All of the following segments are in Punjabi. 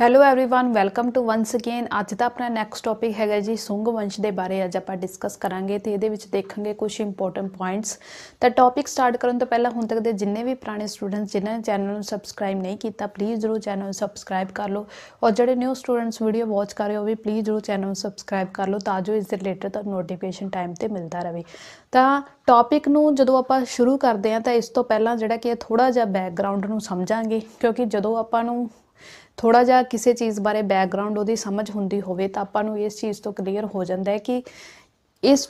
hello everyone welcome to once again ਅੱਜ ਦਾ ਆਪਣਾ ਨੈਕਸਟ ਟੌਪਿਕ ਹੈਗਾ ਜੀ ਸੁੰਗ ਵੰਸ਼ ਦੇ ਬਾਰੇ ਅੱਜ ਆਪਾਂ ਡਿਸਕਸ ਕਰਾਂਗੇ ਤੇ ਇਹਦੇ ਵਿੱਚ ਦੇਖਾਂਗੇ ਕੁਝ ਇੰਪੋਰਟੈਂਟ ਪੁਆਇੰਟਸ ਤਾਂ ਟੌਪਿਕ ਸਟਾਰਟ ਕਰਨ ਤੋਂ ਪਹਿਲਾਂ ਹੁਣ ਤੱਕ ਦੇ ਜਿੰਨੇ ਵੀ ਪੁਰਾਣੇ ਸਟੂਡੈਂਟਸ ਜਿਨ੍ਹਾਂ ਨੇ ਚੈਨਲ ਨੂੰ ਸਬਸਕ੍ਰਾਈਬ ਨਹੀਂ ਕੀਤਾ ਪਲੀਜ਼ ਜਰੂਰ ਚੈਨਲ ਨੂੰ ਸਬਸਕ੍ਰਾਈਬ ਕਰ ਲਓ ਔਰ ਜਿਹੜੇ ਨਿਊ ਸਟੂਡੈਂਟਸ ਵੀਡੀਓ ਵਾਚ ਕਰ ਰਹੇ ਹੋ ਵੀ ਪਲੀਜ਼ ਜਰੂਰ ਚੈਨਲ ਨੂੰ ਸਬਸਕ੍ਰਾਈਬ ਕਰ ਲਓ ਤਾਂ ਜੋ ਇਸ ਦੇ ਰਿਲੇਟਡ ਤੁਹਾਨੂੰ ਨੋਟੀਫਿਕੇਸ਼ਨ ਟਾਈਮ ਤੇ ਮਿਲਦਾ ਰਹੇ ਤਾਂ ਟੌਪਿਕ ਨੂੰ ਜਦੋਂ ਆਪਾਂ ਸ਼ੁਰੂ ਕਰਦੇ ਹਾਂ ਤਾਂ ਇਸ ਤੋਂ ਪਹਿਲਾਂ ਜਿਹੜਾ ਕਿ ਥੋੜਾ ਜਿਹਾ ਬੈਕਗ੍ਰਾਉਂਡ ਨੂੰ ਸਮਝਾਂਗੇ ਕਿਉਂਕਿ ਜਦੋਂ ਆਪਾਂ ਨੂੰ ਥੋੜਾ ਜਿਹਾ ਕਿਸੇ ਚੀਜ਼ ਬਾਰੇ ਬੈਕਗ੍ਰਾਉਂਡ ਉਹਦੀ ਸਮਝ ਹੁੰਦੀ ਹੋਵੇ ਤਾਂ ਆਪਾਂ ਨੂੰ ਇਸ ਚੀਜ਼ ਤੋਂ ਕਲੀਅਰ ਹੋ ਜਾਂਦਾ ਹੈ ਕਿ ਇਸ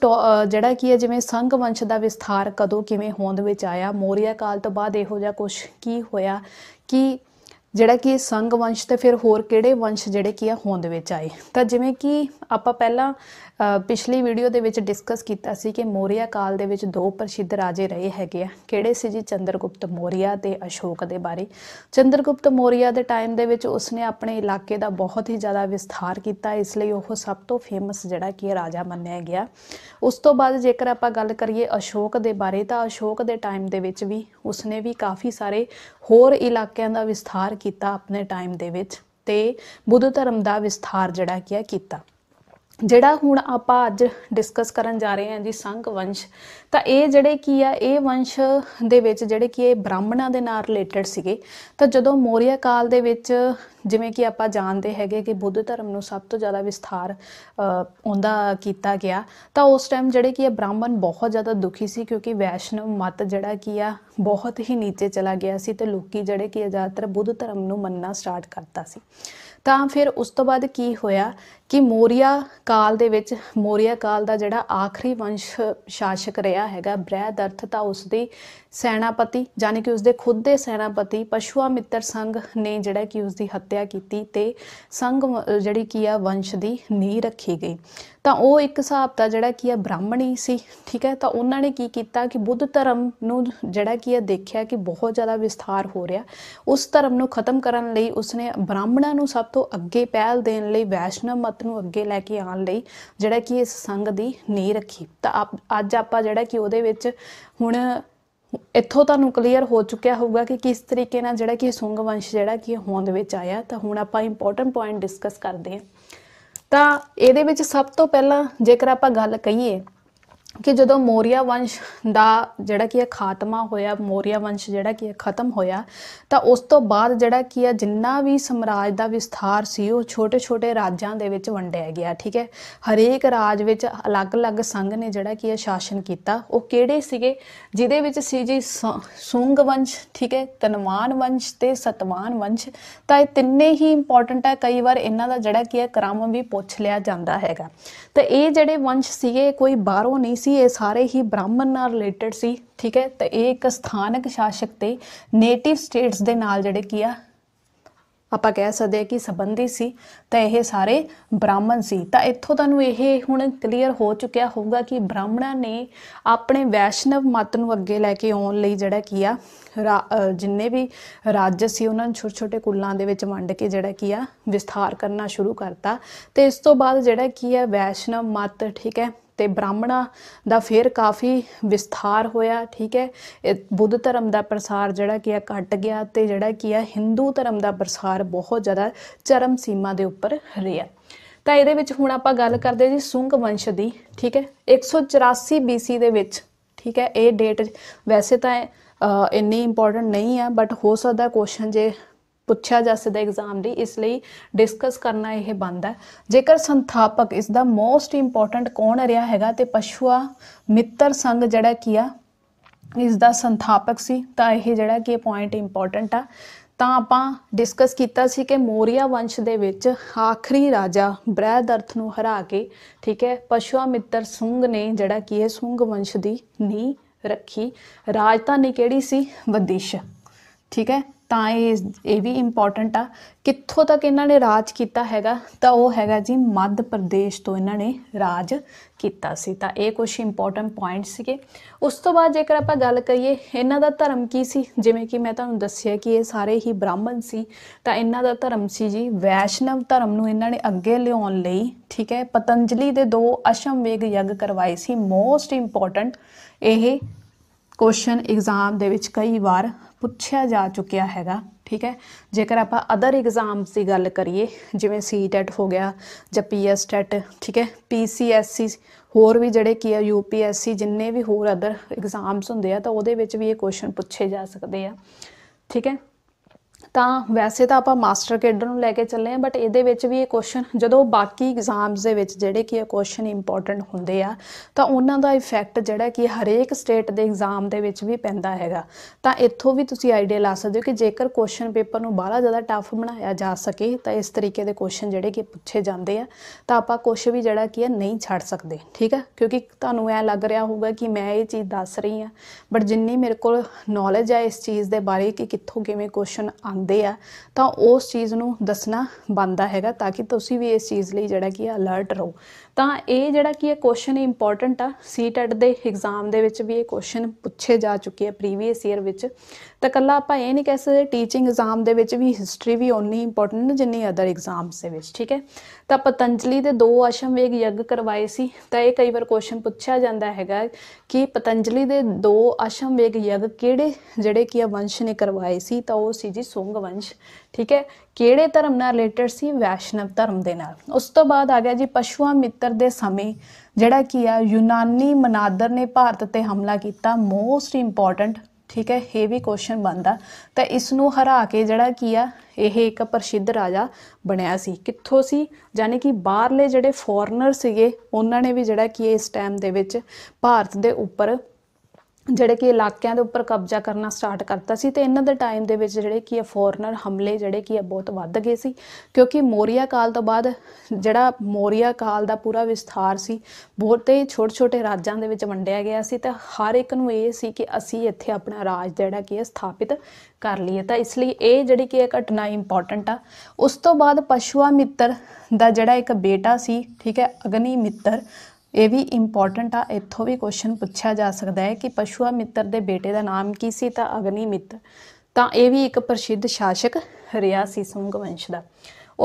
ਜਿਹੜਾ ਕੀ ਹੈ ਜਿਵੇਂ ਸੰਗ ਵੰਸ਼ ਦਾ ਵਿਸਥਾਰ ਕਦੋਂ ਕਿਵੇਂ ਹੋਂਦ ਵਿੱਚ ਆਇਆ ਮੋਰੀਆ ਕਾਲ ਤੋਂ ਬਾਅਦ ਇਹੋ ਜਿਹਾ ਕੁਝ ਕੀ ਹੋਇਆ ਕਿ ਜਿਹੜਾ ਕਿ ਸੰਘ ਵੰਸ਼ ਤੇ ਫਿਰ ਹੋਰ ਕਿਹੜੇ ਵੰਸ਼ ਜਿਹੜੇ ਕੀ ਆ ਹੋਂਦ ਵਿੱਚ ਆਏ ਤਾਂ ਜਿਵੇਂ ਕਿ ਆਪਾਂ ਪਹਿਲਾਂ ਪਿਛਲੀ ਵੀਡੀਓ ਦੇ ਵਿੱਚ ਡਿਸਕਸ ਕੀਤਾ ਸੀ ਕਿ ਮੌਰੀਆ ਕਾਲ ਦੇ ਵਿੱਚ ਦੋ ਪ੍ਰਸਿੱਧ ਰਾਜੇ ਰਹੇ ਹੈਗੇ ਆ ਕਿਹੜੇ ਸੀ ਜੀ ਚੰਦਰਗੁਪਤ ਮੌਰੀਆ ਤੇ ਅਸ਼ੋਕ ਦੇ ਬਾਰੇ ਚੰਦਰਗੁਪਤ ਮੌਰੀਆ ਦੇ ਟਾਈਮ ਦੇ ਵਿੱਚ ਉਸਨੇ ਆਪਣੇ ਇਲਾਕੇ ਦਾ ਬਹੁਤ ਹੀ ਜ਼ਿਆਦਾ ਵਿਸਥਾਰ ਕੀਤਾ ਇਸ ਲਈ ਉਹ ਸਭ ਤੋਂ ਫੇਮਸ ਜਿਹੜਾ ਕਿ ਰਾਜਾ ਮੰਨਿਆ ਗਿਆ ਉਸ ਤੋਂ ਬਾਅਦ ਜੇਕਰ ਆਪਾਂ ਗੱਲ ਕਰੀਏ ਅਸ਼ੋਕ ਦੇ ਬਾਰੇ ਤਾਂ ਅਸ਼ੋਕ ਦੇ ਟਾਈਮ ਦੇ ਵਿੱਚ ਵੀ ਉਸਨੇ ਵੀ ਕਾਫੀ ਸਾਰੇ ਹੋਰ ਇਲਾਕਿਆਂ ਦਾ ਵਿਸਥਾਰ ਕੀਤਾ ਆਪਣੇ ਟਾਈਮ ਦੇ ਵਿੱਚ ਤੇ ਬੁੱਧ ਧਰਮ ਦਾ ਵਿਸਥਾਰ ਜਿਹੜਾ ਕੀਤਾ ਜਿਹੜਾ ਹੁਣ ਆਪਾਂ ਅੱਜ ਡਿਸਕਸ ਕਰਨ ਜਾ ਰਹੇ ਹਾਂ ਜੀ ਸੰਘ ਵੰਸ਼ ਤਾਂ ਇਹ ਜਿਹੜੇ ਕੀ ਆ ਇਹ ਵੰਸ਼ ਦੇ ਵਿੱਚ ਜਿਹੜੇ ਕੀ ਇਹ ਬ੍ਰਾਹਮਣਾਂ ਦੇ ਨਾਲ ਰਿਲੇਟਡ ਸੀਗੇ ਤਾਂ ਜਦੋਂ ਮੋਰੀਆ ਕਾਲ ਦੇ ਵਿੱਚ ਜਿਵੇਂ ਕਿ ਆਪਾਂ ਜਾਣਦੇ ਹੈਗੇ ਕਿ ਬੁੱਧ ਧਰਮ ਨੂੰ ਸਭ ਤੋਂ ਜ਼ਿਆਦਾ ਵਿਸਥਾਰ ਉਹਦਾ ਕੀਤਾ ਗਿਆ ਤਾਂ ਉਸ ਟਾਈਮ ਜਿਹੜੇ ਕਿ ਇਹ ਬ੍ਰਾਹਮਣ ਬਹੁਤ ਜ਼ਿਆਦਾ ਦੁਖੀ ਸੀ ਕਿਉਂਕਿ ਵੈਸ਼ਨਵ ਮਤ ਜਿਹੜਾ ਕੀ ਆ ਬਹੁਤ ਹੀ ਨੀਚੇ ਚਲਾ ਗਿਆ ਸੀ ਤੇ ਲੋਕੀ ਜਿਹੜੇ ਕਿ ਜ਼ਿਆਦਾਤਰ ਬੁੱਧ ਧਰਮ ਨੂੰ ਮੰਨਣਾ ਸਟਾਰਟ ਕਰਤਾ ਸੀ ਤਾਂ ਫਿਰ ਉਸ ਤੋਂ ਬਾਅਦ ਕੀ ਹੋਇਆ ਕਿ ਮੋਰੀਆ ਕਾਲ ਦੇ ਵਿੱਚ ਮੋਰੀਆ ਕਾਲ ਦਾ ਜਿਹੜਾ ਆਖਰੀ ਵੰਸ਼ ਸ਼ਾਸਕ ਰਿਹਾ ਹੈਗਾ ਬ੍ਰਹਿਦਰਥ ਤਾਂ ਉਸ ਦੀ ਸੈਨਾਪਤੀ ਜਾਨੀ ਕਿ ਉਸਦੇ ਖੁਦ ਦੇ ਸੈਨਾਪਤੀ ਪਸ਼ੂਆ ਮਿੱਤਰ ਸੰਘ ਨੇ ਜਿਹੜਾ ਕਿ ਉਸਦੀ ਹੱਤਿਆ ਕੀਤੀ ਤੇ ਸੰਘ ਜਿਹੜੀ ਕੀ ਆ ਵੰਸ਼ ਦੀ ਨੀ ਰੱਖੀ ਗਈ ਤਾਂ ਉਹ ਇੱਕ ਹਿਸਾਬ ਦਾ ਜਿਹੜਾ ਕੀ ਆ ਬ੍ਰਾਹਮਣੀ ਸੀ ਠੀਕ ਹੈ ਤਾਂ ਉਹਨਾਂ ਨੇ ਕੀ ਕੀਤਾ ਕਿ ਬੁੱਧ ਧਰਮ ਨੂੰ ਜਿਹੜਾ ਕੀ ਆ ਦੇਖਿਆ ਕਿ ਬਹੁਤ ਜ਼ਿਆਦਾ ਵਿਸਥਾਰ ਹੋ ਰਿਹਾ ਉਸ ਧਰਮ ਨੂੰ ਖਤਮ ਕਰਨ ਲਈ ਉਸਨੇ ਬ੍ਰਾਹਮਣਾਂ ਨੂੰ ਸਭ ਤੋਂ ਅੱਗੇ ਪਹਿਲ ਦੇਣ ਲਈ ਵੈਸ਼ਨਵ ਮਤ ਨੂੰ ਅੱਗੇ ਲੈ ਕੇ ਆਉਣ ਲਈ ਜਿਹੜਾ ਕਿ ਇਸ ਸੰਗ ਦੀ ਨੀ ਰੱਖੀ ਤਾਂ ਅੱਜ ਆਪਾਂ ਜਿਹੜਾ ਕਿ ਉਹਦੇ ਵਿੱਚ ਹੁਣ ਇੱਥੋਂ ਤੁਹਾਨੂੰ ਕਲੀਅਰ ਹੋ ਚੁੱਕਿਆ ਹੋਊਗਾ ਕਿ ਕਿਸ ਤਰੀਕੇ ਨਾਲ ਜਿਹੜਾ ਕਿ ਸੁੰਗ ਵੰਸ਼ ਜਿਹੜਾ ਕਿ ਹੋਂਦ ਵਿੱਚ ਆਇਆ ਤਾਂ ਹੁਣ ਆਪਾਂ ਇੰਪੋਰਟੈਂਟ ਪੁਆਇੰਟ ਡਿਸਕਸ ਕਰਦੇ ਹਾਂ ਤਾਂ ਇਹਦੇ ਵਿੱਚ ਸਭ ਤੋਂ ਪਹਿਲਾਂ ਜੇਕਰ ਆਪਾਂ ਗੱਲ ਕਹੀਏ ਕਿ ਜਦੋਂ ਮੋਰੀਆ ਵੰਸ਼ ਦਾ ਜਿਹੜਾ ਕੀ ਹੈ ਖਾਤਮਾ ਹੋਇਆ ਮੋਰੀਆ ਵੰਸ਼ ਜਿਹੜਾ ਕੀ ਹੈ ਖਤਮ ਹੋਇਆ ਤਾਂ ਉਸ ਤੋਂ ਬਾਅਦ ਜਿਹੜਾ ਕੀ ਹੈ ਜਿੰਨਾ ਵੀ ਸਮਰਾਜ ਦਾ ਵਿਸਥਾਰ ਸੀ ਉਹ ਛੋਟੇ-ਛੋਟੇ ਰਾਜਾਂ ਦੇ ਵਿੱਚ ਵੰਡਿਆ ਗਿਆ ਠੀਕ ਹੈ ਹਰੇਕ ਰਾਜ ਵਿੱਚ ਅਲੱਗ-ਅਲੱਗ ਸੰਘ ਨੇ ਜਿਹੜਾ ਕੀ ਹੈ ਸ਼ਾਸਨ ਕੀਤਾ ਉਹ ਕਿਹੜੇ ਸੀਗੇ ਜਿਦੇ ਵਿੱਚ ਸੀ ਜੀ ਸੁੰਗ ਵੰਸ਼ ਠੀਕ ਹੈ ਤਨਮਾਨ ਵੰਸ਼ ਤੇ ਸਤਵਾਨ ਵੰਸ਼ ਤਾਂ ਇਹ ਤਿੰਨੇ ਹੀ ਇੰਪੋਰਟੈਂਟ ਹੈ ਕਈ ਵਾਰ ਇਹਨਾਂ ਦਾ ਜਿਹੜਾ ਕੀ ਹੈ ਕ੍ਰਮ ਵੀ ਪੁੱਛ ਲਿਆ ਜਾਂਦਾ ਹੈਗਾ ਤਾਂ ਇਹ ਜਿਹੜੇ ਵੰਸ਼ ਸੀਗੇ ਕੋਈ ਬਾਹਰੋਂ ਨਹੀਂ ਸੀ ਇਹ ਸਾਰੇ ਹੀ ਬ੍ਰਾਹਮਣ ਨਾਲ ਰਿਲੇਟਡ ਸੀ ਠੀਕ ਹੈ ਤਾਂ ਇਹ ਇੱਕ ਸਥਾਨਕ ਸ਼ਾਸਕ ਤੇ ਨੇਟਿਵ ਸਟੇਟਸ ਦੇ ਨਾਲ ਜਿਹੜੇ ਕੀ ਆ ਆਪਾਂ ਕਹਿ ਸਕਦੇ ਆ ਕਿ ਸੰਬੰਧੀ ਸੀ ਤਾਂ ਇਹ ਸਾਰੇ ਬ੍ਰਾਹਮਣ ਸੀ ਤਾਂ ਇੱਥੋਂ ਤੁਹਾਨੂੰ ਇਹ ਹੁਣ ਕਲੀਅਰ ਹੋ ਚੁੱਕਿਆ ਹੋਊਗਾ ਕਿ ਬ੍ਰਾਹਮਣਾਂ ਨੇ ਆਪਣੇ ਵੈਸ਼ਨਵ ਮਤ ਨੂੰ ਅੱਗੇ ਲੈ ਕੇ ਆਉਣ ਲਈ ਜਿਹੜਾ ਕੀ ਆ ਜਿੰਨੇ ਵੀ ਰਾਜ ਸੀ ਉਹਨਾਂ ਨੂੰ ਛੋਟੇ ਛੋਟੇ ਕੁੱਲਾਂ ਦੇ ਵਿੱਚ ਵੰਡ ਕੇ ਜਿਹੜਾ ਕੀ ਆ ਵਿਸਥਾਰ ਕਰਨਾ ਸ਼ੁਰੂ ਕਰਤਾ ਤੇ ਇਸ ਤੋਂ ਬਾਅਦ ਜਿਹੜਾ ਕੀ ਆ ਵੈਸ਼ਨਵ ਮਤ ਠੀਕ ਹੈ ਤੇ ਬ੍ਰਾਹਮਣਾ ਦਾ ਫੇਰ ਕਾਫੀ ਵਿਸਥਾਰ ਹੋਇਆ ਠੀਕ ਹੈ ਬੁੱਧ ਧਰਮ ਦਾ ਪ੍ਰਸਾਰ ਜਿਹੜਾ ਕਿ ਆ ਘਟ ਗਿਆ ਤੇ ਜਿਹੜਾ ਕਿ ਆ ਹਿੰਦੂ ਧਰਮ ਦਾ ਪ੍ਰਸਾਰ ਬਹੁਤ ਜ਼ਿਆਦਾ ਚਰਮ ਸੀਮਾ ਦੇ ਉੱਪਰ ਰਿਹਾ ਤਾਂ ਇਹਦੇ ਵਿੱਚ ਹੁਣ ਆਪਾਂ ਗੱਲ ਕਰਦੇ ਜੀ ਸੁੰਗ ਵੰਸ਼ ਦੀ ਠੀਕ ਹੈ 184 BC ਦੇ ਵਿੱਚ ਠੀਕ ਹੈ ਇਹ ਡੇਟ ਵੈਸੇ ਤਾਂ ਇੰਨੀ ਇੰਪੋਰਟੈਂਟ ਨਹੀਂ ਆ ਬਟ ਹੋ ਸਕਦਾ ਕੁਐਸਚਨ ਜੇ ਪੁੱਛਿਆ ਜਾ ਸਕਦਾ ਐਗਜ਼ਾਮ ਲਈ ਇਸ ਲਈ ਡਿਸਕਸ ਕਰਨਾ ਇਹ ਬੰਦ ਹੈ ਜੇਕਰ ਸੰਥਾਪਕ ਇਸ ਦਾ ਮੋਸਟ ਇੰਪੋਰਟੈਂਟ ਕੌਣ ਰਿਹਾ ਹੈਗਾ ਤੇ ਪਸ਼ੂਆ ਮਿੱਤਰ ਸੰਗ ਜਿਹੜਾ ਕੀਆ ਇਸ ਦਾ ਸੰਥਾਪਕ ਸੀ ਤਾਂ ਇਹ ਜਿਹੜਾ ਕਿ ਪੁਆਇੰਟ ਇੰਪੋਰਟੈਂਟ ਆ ਤਾਂ ਆਪਾਂ ਡਿਸਕਸ ਕੀਤਾ ਸੀ ਕਿ ਮੋਰੀਆ ਵੰਸ਼ ਦੇ ਵਿੱਚ ਆਖਰੀ ਰਾਜਾ ਬ੍ਰਹਿਦਰਥ ਨੂੰ ਹਰਾ ਕੇ ਠੀਕ ਹੈ ਪਸ਼ੂਆ ਮਿੱਤਰ ਸੁੰਗ ਨੇ ਜਿਹੜਾ ਕੀ ਹੈ ਸੁੰਗ ਵੰਸ਼ ਦੀ ਨੀ ਰੱਖੀ ਰਾਜਧਾਨੀ ਕਿਹੜੀ ਸੀ ਵਿਦਿਸ਼ਾ ਠੀਕ ਹੈ ਤਾਂ ਇਹ ਇਹ ਵੀ ਇੰਪੋਰਟੈਂਟ ਆ ਕਿੱਥੋਂ ਤੱਕ ਇਹਨਾਂ ਨੇ ਰਾਜ ਕੀਤਾ ਹੈਗਾ ਤਾਂ ਉਹ ਹੈਗਾ ਜੀ ਮੱਧ ਪ੍ਰਦੇਸ਼ ਤੋਂ ਇਹਨਾਂ ਨੇ ਰਾਜ ਕੀਤਾ ਸੀ ਤਾਂ ਇਹ ਕੁਝ ਇੰਪੋਰਟੈਂਟ ਪੁਆਇੰਟਸ ਸੀਗੇ ਉਸ ਤੋਂ ਬਾਅਦ ਜੇਕਰ ਆਪਾਂ ਗੱਲ ਕਰੀਏ ਇਹਨਾਂ ਦਾ ਧਰਮ ਕੀ ਸੀ ਜਿਵੇਂ ਕਿ ਮੈਂ ਤੁਹਾਨੂੰ ਦੱਸਿਆ ਕਿ ਇਹ ਸਾਰੇ ਹੀ ਬ੍ਰਾਹਮਣ ਸੀ ਤਾਂ ਇਹਨਾਂ ਦਾ ਧਰਮ ਸੀ ਜੀ ਵੈਸ਼ਨਵ ਧਰਮ ਨੂੰ ਇਹਨਾਂ ਨੇ ਅੱਗੇ ਲਿਆਉਣ ਲਈ ਠੀਕ ਹੈ ਪਤੰਜਲੀ ਦੇ ਦੋ ਅਸ਼ਮਵੇਗ ਯੱਗ ਕਰਵਾਏ ਸੀ ਮੋਸਟ ਇੰਪੋਰਟੈਂਟ ਇਹ ਕੁਐਸਚਨ ਐਗਜ਼ਾਮ ਦੇ ਵਿੱਚ ਕਈ ਵਾਰ ਪੁੱਛਿਆ ਜਾ ਚੁੱਕਿਆ ਹੈਗਾ ਠੀਕ ਹੈ ਜੇਕਰ ਆਪਾਂ ਅਦਰ ਐਗਜ਼ਾਮਸ ਦੀ ਗੱਲ ਕਰੀਏ ਜਿਵੇਂ ਸੀਟੈਟ e e ਹੋ ਗਿਆ ਜਾਂ ਪੀਐਸਟੈਟ ਟੈਟ e ਠੀਕ ਹੈ ਪੀਸੀਐਸਸੀ ਹੋਰ ਵੀ ਜਿਹੜੇ ਕੀ ਆ ਯੂਪੀਐਸਸੀ ਜਿੰਨੇ ਵੀ ਹੋਰ ਅਦਰ ਐਗਜ਼ਾਮਸ ਹੁੰਦੇ ਆ ਤਾਂ ਉਹਦੇ ਵਿੱਚ ਵੀ ਇਹ ਕੁਐਸਚਨ ਪੁੱਛੇ ਜਾ ਸਕਦੇ ਆ ਠੀਕ ਹੈ ਤਾਂ ਵੈਸੇ ਤਾਂ ਆਪਾਂ ਮਾਸਟਰ ਕੇਡਰ ਨੂੰ ਲੈ ਕੇ ਚੱਲੇ ਆ ਬਟ ਇਹਦੇ ਵਿੱਚ ਵੀ ਇਹ ਕੁਐਸਚਨ ਜਦੋਂ ਬਾਕੀ ਐਗਜ਼ਾਮਸ ਦੇ ਵਿੱਚ ਜਿਹੜੇ ਕਿ ਇਹ ਕੁਐਸਚਨ ਇੰਪੋਰਟੈਂਟ ਹੁੰਦੇ ਆ ਤਾਂ ਉਹਨਾਂ ਦਾ ਇਫੈਕਟ ਜਿਹੜਾ ਕਿ ਹਰੇਕ ਸਟੇਟ ਦੇ ਐਗਜ਼ਾਮ ਦੇ ਵਿੱਚ ਵੀ ਪੈਂਦਾ ਹੈਗਾ ਤਾਂ ਇੱਥੋਂ ਵੀ ਤੁਸੀਂ ਆਈਡੀਆ ਲਾ ਸਕਦੇ ਹੋ ਕਿ ਜੇਕਰ ਕੁਐਸਚਨ ਪੇਪਰ ਨੂੰ ਬਾਹਲਾ ਜ਼ਿਆਦਾ ਟਫ ਬਣਾਇਆ ਜਾ ਸਕੇ ਤਾਂ ਇਸ ਤਰੀਕੇ ਦੇ ਕੁਐਸਚਨ ਜਿਹੜੇ ਕਿ ਪੁੱਛੇ ਜਾਂਦੇ ਆ ਤਾਂ ਆਪਾਂ ਕੁਝ ਵੀ ਜਿਹੜਾ ਕੀ ਹੈ ਨਹੀਂ ਛੱਡ ਸਕਦੇ ਠੀਕ ਹੈ ਕਿਉਂਕਿ ਤੁਹਾਨੂੰ ਐ ਲੱਗ ਰਿਹਾ ਹੋਊਗਾ ਕਿ ਮੈਂ ਇਹ ਚੀਜ਼ ਦੱਸ ਰਹੀ ਆ ਬਟ ਜਿੰਨੀ ਮੇਰੇ ਕੋਲ ਨੌਲੇਜ ਹੈ ਇਸ ਚੀਜ਼ ਦੇ ਬਾਰੇ ਕਿ ਕਿੱਥੋਂ ਕਿਵੇਂ ਕੁਐਸਚਨ ਆਉਂਦੇ ਹੁੰਦੇ ਆ ਤਾਂ ਉਸ ਚੀਜ਼ ਨੂੰ ਦੱਸਣਾ ਬੰਦਾ ਹੈਗਾ ਤਾਂ ਕਿ ਤੁਸੀਂ ਵੀ ਇਸ ਚੀਜ਼ ਲਈ ਜਿਹੜਾ ਕੀ ਅਲਰਟ ਰਹੋ ਤਾਂ ਇਹ ਜਿਹੜਾ ਕੀ ਹੈ ਕੁਐਸਚਨ ਇੰਪੋਰਟੈਂਟ ਆ ਸੀਟੈਟ ਦੇ ਐਗਜ਼ਾਮ ਦੇ ਵਿੱਚ ਵੀ ਇਹ ਕੁਐਸਚਨ ਪੁੱਛੇ ਜਾ ਚੁੱਕੇ ਆ ਪ੍ਰੀਵੀਅਸ ਈਅਰ ਵਿੱਚ ਤਾਂ ਕੱਲਾ ਆਪਾਂ ਇਹ ਨਹੀਂ ਕਹਿ ਸਕਦੇ ਟੀਚਿੰਗ ਐਗਜ਼ਾਮ ਦੇ ਵਿੱਚ ਵੀ ਹਿਸਟਰੀ ਵੀ ਓਨੀ ਇੰਪੋਰਟੈਂਟ ਜਿੰਨੀ ਅਦਰ ਐਗਜ਼ਾਮਸ ਦੇ ਵਿੱਚ ਠੀਕ ਹੈ ਤਾਂ ਪਤੰਜਲੀ ਦੇ ਦੋ ਅਸ਼ਮਵੇਗ ਯੱਗ ਕਰਵਾਏ ਸੀ ਤਾਂ ਇਹ ਕਈ ਵਾਰ ਕੁਐਸਚਨ ਪੁੱਛਿਆ ਜਾਂਦਾ ਹੈਗਾ ਕਿ ਪਤੰਜਲੀ ਦੇ ਦੋ ਅਸ਼ਮਵੇਗ ਯੱਗ ਕਿਹੜੇ ਜਿਹੜੇ ਕੀ ਆ ਵੰਸ਼ ਨੇ ਕਰਵਾਏ ਸੀ ਤਾਂ ਉਹ ਸੀ ਜੀ ਸੁੰਗ ਵੰਸ਼ ਠੀਕ ਹੈ ਕਿਹੜੇ ਧਰਮ ਨਾਲ ਰਿਲੇਟਡ ਸੀ ਵੈਸ਼ਨਵ ਧਰਮ ਦੇ ਨਾਲ ਉਸ ਤੋਂ ਬਾਅਦ ਆ ਗਿਆ ਜੀ ਪਸ਼ੂਆ ਮਿੱਤਰ ਦੇ ਸਮੇਂ ਜਿਹੜਾ ਕੀ ਆ ਯੂਨਾਨੀ ਮਨਾਦਰ ਨੇ ਭਾਰਤ ਤੇ ਹਮਲਾ ਕੀਤਾ ਮੋਸਟ ਇੰਪੋਰਟੈਂਟ ਠੀਕ ਹੈ ਇਹ ਵੀ ਕੁਐਸਚਨ ਬਣਦਾ ਤਾਂ ਇਸ ਨੂੰ ਹਰਾ ਕੇ ਜਿਹੜਾ ਕੀ ਆ ਇਹ ਇੱਕ ਪ੍ਰਸਿੱਧ ਰਾਜਾ ਬਣਿਆ ਸੀ ਕਿੱਥੋਂ ਸੀ ਯਾਨੀ ਕਿ ਬਾਹਰਲੇ ਜਿਹੜੇ ਫੋਰਨਰ ਸੀਗੇ ਉਹਨਾਂ ਨੇ ਵੀ ਜਿਹੜਾ ਕੀ ਇਸ ਟਾਈਮ ਦੇ ਵਿੱਚ ਭਾਰਤ ਦੇ ਉੱਪਰ ਜਿਹੜੇ ਕਿ ਇਲਾਕਿਆਂ ਦੇ ਉੱਪਰ ਕਬਜ਼ਾ ਕਰਨਾ ਸਟਾਰਟ ਕਰਤਾ ਸੀ ਤੇ ਇਹਨਾਂ ਦੇ ਟਾਈਮ ਦੇ ਵਿੱਚ ਜਿਹੜੇ ਕੀ ਇਹ ਫੋਰਨਰ ਹਮਲੇ ਜਿਹੜੇ ਕੀ ਇਹ ਬਹੁਤ ਵੱਧ ਗਏ ਸੀ ਕਿਉਂਕਿ ਮੋਰੀਆ ਕਾਲ ਤੋਂ ਬਾਅਦ ਜਿਹੜਾ ਮੋਰੀਆ ਕਾਲ ਦਾ ਪੂਰਾ ਵਿਸਥਾਰ ਸੀ ਬਹੁਤੇ ਛੋਟੇ-ਛੋਟੇ ਰਾਜਾਂ ਦੇ ਵਿੱਚ ਵੰਡਿਆ ਗਿਆ ਸੀ ਤਾਂ ਹਰ ਇੱਕ ਨੂੰ ਇਹ ਸੀ ਕਿ ਅਸੀਂ ਇੱਥੇ ਆਪਣਾ ਰਾਜ ਜਿਹੜਾ ਕੀ ਸਥਾਪਿਤ ਕਰ ਲਈਏ ਤਾਂ ਇਸ ਲਈ ਇਹ ਜਿਹੜੀ ਕੀ ਇਹ ਘਟਨਾ ਇੰਪੋਰਟੈਂਟ ਆ ਉਸ ਤੋਂ ਬਾਅਦ ਪਸ਼ੂਆ ਮਿੱਤਰ ਦਾ ਜਿਹੜਾ ਇੱਕ ਬੇਟਾ ਸੀ ਠੀਕ ਹੈ ਅਗਨੀ ਮਿੱਤਰ ਇਹ ਵੀ ਇੰਪੋਰਟੈਂਟ ਆ ਇੱਥੋਂ ਵੀ ਕੁਐਸਚਨ ਪੁੱਛਿਆ ਜਾ ਸਕਦਾ ਹੈ ਕਿ ਪਸ਼ੂਆ ਮਿੱਤਰ ਦੇ ਬੇਟੇ ਦਾ ਨਾਮ ਕੀ ਸੀ ਤਾਂ ਅਗਨੀ ਮਿੱਤਰ ਤਾਂ ਇਹ ਵੀ ਇੱਕ ਪ੍ਰਸਿੱਧ ਸ਼ਾਸਕ ਰਿਆ ਸੀ ਸੁੰਗ ਵੰਸ਼ ਦਾ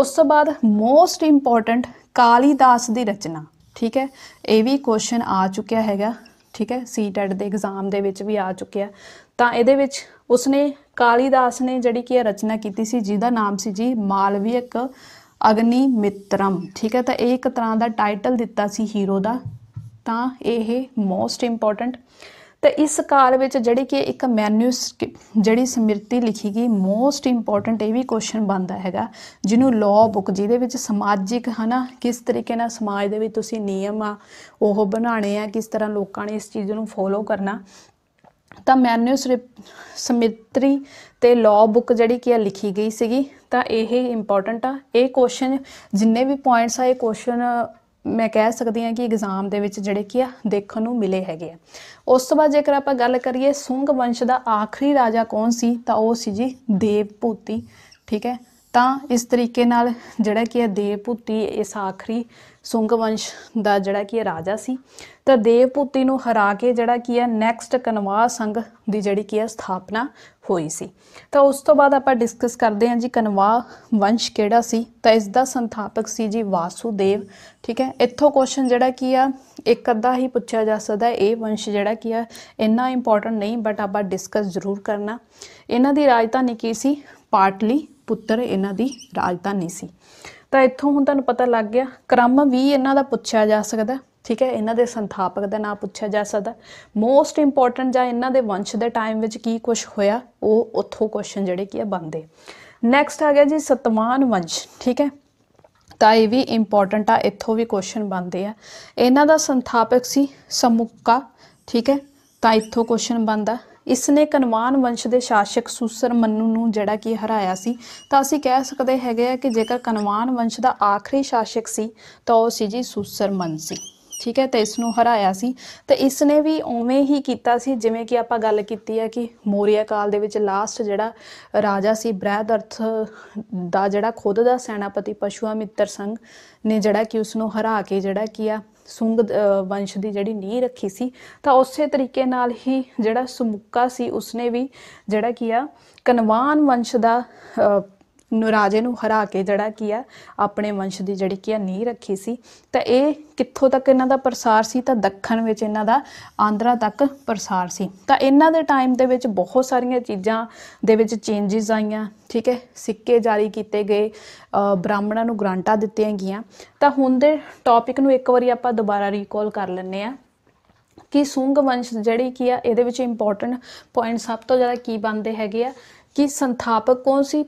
ਉਸ ਤੋਂ ਬਾਅਦ ਮੋਸਟ ਇੰਪੋਰਟੈਂਟ ਕਾਲੀਦਾਸ ਦੀ ਰਚਨਾ ਠੀਕ ਹੈ ਇਹ ਵੀ ਕੁਐਸਚਨ ਆ ਚੁੱਕਿਆ ਹੈਗਾ ਠੀਕ ਹੈ ਸੀਟੈਟ e ਦੇ ਐਗਜ਼ਾਮ ਦੇ ਵਿੱਚ ਵੀ ਆ ਚੁੱਕਿਆ ਤਾਂ ਇਹਦੇ ਵਿੱਚ ਉਸਨੇ ਕਾਲੀਦਾਸ ਨੇ ਜਿਹੜੀ ਕੀ ਰਚਨਾ ਕੀਤੀ ਸੀ ਜਿਹਦਾ ਨਾਮ ਸੀ ਜੀ ਮਾਲਵੀਅਕ ਅਗਨੀ ਮਿੱਤਰਮ ਠੀਕ ਹੈ ਤਾਂ ਇਹ ਇੱਕ ਤਰ੍ਹਾਂ ਦਾ ਟਾਈਟਲ ਦਿੱਤਾ ਸੀ ਹੀਰੋ ਦਾ ਤਾਂ ਇਹ ਮੋਸਟ ਇੰਪੋਰਟੈਂਟ ਤਾਂ ਇਸ ਕਾਲ ਵਿੱਚ ਜਿਹੜੀ ਕਿ ਇੱਕ ਮੈਨੂਸ ਜਿਹੜੀ ਸਮਿਰਤੀ ਲਿਖੀ ਗਈ ਮੋਸਟ ਇੰਪੋਰਟੈਂਟ ਇਹ ਵੀ ਕੁਐਸਚਨ ਬਣਦਾ ਹੈਗਾ ਜਿਹਨੂੰ ਲਾਅ ਬੁੱਕ ਜਿਹਦੇ ਵਿੱਚ ਸਮਾਜਿਕ ਹਨਾ ਕਿਸ ਤਰੀਕੇ ਨਾਲ ਸਮਾਜ ਦੇ ਵਿੱਚ ਤੁਸੀਂ ਨਿਯਮ ਆ ਉਹ ਬਣਾਣੇ ਆ ਕਿਸ ਤਰ੍ਹਾਂ ਲੋਕਾਂ ਨੇ ਇਸ ਚੀਜ਼ ਨੂੰ ਫੋਲੋ ਕਰਨਾ ਤਾਂ ਮੈਨਿਊਸ ਸਮਿਤਰੀ ਤੇ ਲਾਅ ਬੁੱਕ ਜਿਹੜੀ ਕੀ ਆ ਲਿਖੀ ਗਈ ਸੀਗੀ ਤਾਂ ਇਹ ਇੰਪੋਰਟੈਂਟ ਆ ਇਹ ਕੁਐਸਚਨ ਜਿੰਨੇ ਵੀ ਪੁਆਇੰਟਸ ਆ ਇਹ ਕੁਐਸਚਨ ਮੈਂ ਕਹਿ ਸਕਦੀ ਹਾਂ ਕਿ ਐਗਜ਼ਾਮ ਦੇ ਵਿੱਚ ਜਿਹੜੇ ਕੀ ਆ ਦੇਖਣ ਨੂੰ ਮਿਲੇ ਹੈਗੇ ਆ ਉਸ ਤੋਂ ਬਾਅਦ ਜੇਕਰ ਆਪਾਂ ਗੱਲ ਕਰੀਏ ਸੁੰਗ ਵੰਸ਼ ਦਾ ਆਖਰੀ ਰਾਜਾ ਕੌਣ ਸੀ ਤਾਂ ਉਹ ਸੀ ਜੀ ਦੇਵਪੂਤੀ ਠੀਕ ਹੈ ਤਾਂ ਇਸ ਤਰੀਕੇ ਨਾਲ ਜਿਹੜਾ ਕਿ ਇਹ ਦੇਵਪੁੱਤੀ ਇਸ ਆਖਰੀ ਸੁੰਗ ਵੰਸ਼ ਦਾ ਜਿਹੜਾ ਕਿ ਇਹ ਰਾਜਾ ਸੀ ਤਾਂ ਦੇਵਪੁੱਤੀ ਨੂੰ ਹਰਾ ਕੇ ਜਿਹੜਾ ਕੀ ਹੈ ਨੈਕਸਟ ਕਨਵਾ ਸੰਗ ਦੀ ਜਿਹੜੀ ਕੀ ਹੈ ਸਥਾਪਨਾ ਹੋਈ ਸੀ ਤਾਂ ਉਸ ਤੋਂ ਬਾਅਦ ਆਪਾਂ ਡਿਸਕਸ ਕਰਦੇ ਹਾਂ ਜੀ ਕਨਵਾ ਵੰਸ਼ ਕਿਹੜਾ ਸੀ ਤਾਂ ਇਸ ਦਾ ਸੰਥਾਪਕ ਸੀ ਜੀ ਵਾਸੂਦੇਵ ਠੀਕ ਹੈ ਇੱਥੋਂ ਕੁਐਸਚਨ ਜਿਹੜਾ ਕੀ ਆ ਇੱਕ ਅੱਧਾ ਹੀ ਪੁੱਛਿਆ ਜਾ ਸਕਦਾ ਇਹ ਵੰਸ਼ ਜਿਹੜਾ ਕੀ ਆ ਇੰਨਾ ਇੰਪੋਰਟੈਂਟ ਨਹੀਂ ਬਟ ਆਪਾਂ ਡਿਸਕਸ ਜ਼ਰੂਰ ਕਰਨਾ ਇਹਨਾਂ ਦੀ ਰਾਜਧਾਨੀ ਕੀ ਸੀ ਪਾਟਲੀ ਪੁੱਤਰ ਇਹਨਾਂ ਦੀ ਰਾਜਧਾਨੀ ਸੀ ਤਾਂ ਇੱਥੋਂ ਹੁਣ ਤੁਹਾਨੂੰ ਪਤਾ ਲੱਗ ਗਿਆ ਕ੍ਰਮ ਵੀ ਇਹਨਾਂ ਦਾ ਪੁੱਛਿਆ ਜਾ ਸਕਦਾ ਠੀਕ ਹੈ ਇਹਨਾਂ ਦੇ ਸੰਥਾਪਕ ਦਾ ਨਾਮ ਪੁੱਛਿਆ ਜਾ ਸਕਦਾ ਮੋਸਟ ਇੰਪੋਰਟੈਂਟ ਜਾਂ ਇਹਨਾਂ ਦੇ ਵੰਸ਼ ਦੇ ਟਾਈਮ ਵਿੱਚ ਕੀ ਕੁਝ ਹੋਇਆ ਉਹ ਉੱਥੋਂ ਕੁਐਸਚਨ ਜਿਹੜੇ ਕੀ ਆ ਬੰਦੇ ਨੈਕਸਟ ਆ ਗਿਆ ਜੀ ਸਤਵਾਨ ਵੰਸ਼ ਠੀਕ ਹੈ ਤਾਂ ਇਹ ਵੀ ਇੰਪੋਰਟੈਂਟ ਆ ਇੱਥੋਂ ਵੀ ਕੁਐਸਚਨ ਬੰਦੇ ਆ ਇਹਨਾਂ ਦਾ ਸੰਥਾਪਕ ਸੀ ਸਮੁੱਕਾ ਠੀਕ ਹੈ ਤਾਂ ਇੱਥੋਂ ਕੁਐਸਚਨ ਬੰਦਾ ਇਸ ਨੇ ਕਨਵਾਨ ਵੰਸ਼ ਦੇ ਸ਼ਾਸਕ ਸੂਸਰ ਮੰਨੂ ਨੂੰ ਜਿਹੜਾ ਕਿ ਹਰਾਇਆ ਸੀ ਤਾਂ ਅਸੀਂ ਕਹਿ ਸਕਦੇ ਹੈਗੇ ਆ ਕਿ ਜੇਕਰ ਕਨਵਾਨ ਵੰਸ਼ ਦਾ ਆਖਰੀ ਸ਼ਾਸਕ ਸੀ ਤਾਂ ਉਹ ਸੀ ਜੀ ਸੂਸਰ ਮੰਨ ਸੀ ਠੀਕ ਹੈ ਤੇ ਇਸ ਨੂੰ ਹਰਾਇਆ ਸੀ ਤੇ ਇਸ ਨੇ ਵੀ ਉਵੇਂ ਹੀ ਕੀਤਾ ਸੀ ਜਿਵੇਂ ਕਿ ਆਪਾਂ ਗੱਲ ਕੀਤੀ ਹੈ ਕਿ ਮੋਰੀਆ ਕਾਲ ਦੇ ਵਿੱਚ ਲਾਸਟ ਜਿਹੜਾ ਰਾਜਾ ਸੀ ਬ੍ਰਹਦਰਥ ਦਾ ਜਿਹੜਾ ਖੁਦ ਦਾ ਸੈਨਾਪਤੀ ਪਸ਼ੂਆ ਮਿੱਤਰ ਸੰਗ ਨੇ ਜਿਹੜਾ ਕਿ ਉਸ ਨੂੰ ਹਰਾ ਕੇ ਜਿਹੜਾ ਕੀਆ ਸੁੰਗ ਵੰਸ਼ ਦੀ ਜਿਹੜੀ ਨੀਂਹ ਰੱਖੀ ਸੀ ਤਾਂ ਉਸੇ ਤਰੀਕੇ ਨਾਲ ਹੀ ਜਿਹੜਾ ਸੁਮੁੱਕਾ ਸੀ ਉਸਨੇ ਵੀ ਜਿਹੜਾ ਕੀ ਆ ਕਨਵਾਨ ਵੰਸ਼ ਦਾ ਰਾਜੇ ਨੂੰ ਹਰਾ ਕੇ ਜਿਹੜਾ ਕੀ ਆ ਆਪਣੇ ਵੰਸ਼ ਦੀ ਜਿਹੜੀ ਕੀ ਆ ਨੀਂਹ ਰੱਖੀ ਸੀ ਤਾਂ ਇਹ ਕਿੱਥੋਂ ਤੱਕ ਇਹਨਾਂ ਦਾ ਪ੍ਰਸਾਰ ਸੀ ਤਾਂ ਦੱਖਣ ਵਿੱਚ ਇਹਨਾਂ ਦਾ ਆਂਧਰਾ ਤੱਕ ਪ੍ਰਸਾਰ ਸੀ ਤਾਂ ਇਹਨਾਂ ਦੇ ਟਾਈਮ ਦੇ ਵਿੱਚ ਬਹੁਤ ਸਾਰੀਆਂ ਚੀਜ਼ਾਂ ਦੇ ਵਿੱਚ ਚੇਂਜਸ ਆਈਆਂ ਠੀਕ ਹੈ ਸਿੱਕੇ ਜਾਰੀ ਕੀਤੇ ਗਏ ਬ੍ਰਾਹਮਣਾਂ ਨੂੰ ਗ੍ਰਾਂਟਾਂ ਦਿੱਤੀਆਂ ਗਈਆਂ ਤਾਂ ਹੁਣ ਦੇ ਟੌਪਿਕ ਨੂੰ ਇੱਕ ਵਾਰੀ ਆਪਾਂ ਦੁਬਾਰਾ ਰੀਕਾਲ ਕਰ ਲੈਂਦੇ ਆ ਕਿ ਸੁੰਗ ਵੰਸ਼ ਜਿਹੜੀ ਕੀ ਆ ਇਹਦੇ ਵਿੱਚ ਇੰਪੋਰਟੈਂਟ ਪੁਆਇੰਟ ਸਭ ਤੋਂ ਜ਼ਿਆਦਾ ਕੀ ਬੰਦੇ ਹੈਗੇ ਆ ਕਿ ਸੰਥਾਪਕ ਕੌਣ ਸੀ